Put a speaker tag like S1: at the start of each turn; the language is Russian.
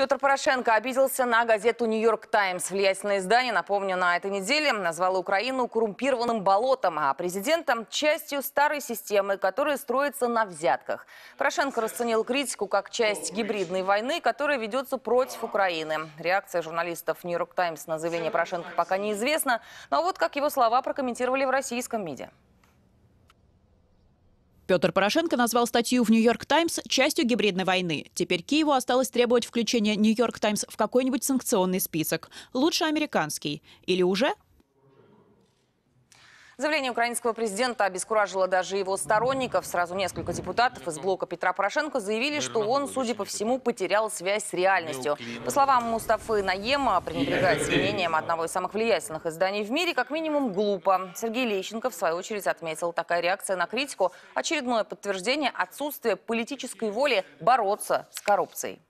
S1: Петр Порошенко обиделся на газету «Нью-Йорк Таймс». Влиятельное издание, напомню, на этой неделе назвало Украину коррумпированным болотом, а президента – частью старой системы, которая строится на взятках. Порошенко расценил критику как часть гибридной войны, которая ведется против Украины. Реакция журналистов «Нью-Йорк Таймс» на заявление Порошенко пока неизвестна. Но вот как его слова прокомментировали в российском МИДе.
S2: Петр Порошенко назвал статью в «Нью-Йорк Таймс» частью гибридной войны. Теперь Киеву осталось требовать включения «Нью-Йорк Таймс» в какой-нибудь санкционный список. Лучше американский. Или уже
S1: Заявление украинского президента обескуражило даже его сторонников. Сразу несколько депутатов из блока Петра Порошенко заявили, что он, судя по всему, потерял связь с реальностью. По словам Мустафы Наема, пренебрегать мнением одного из самых влиятельных изданий в мире как минимум глупо. Сергей Лещенко, в свою очередь, отметил, такая реакция на критику – очередное подтверждение отсутствия политической воли бороться с коррупцией.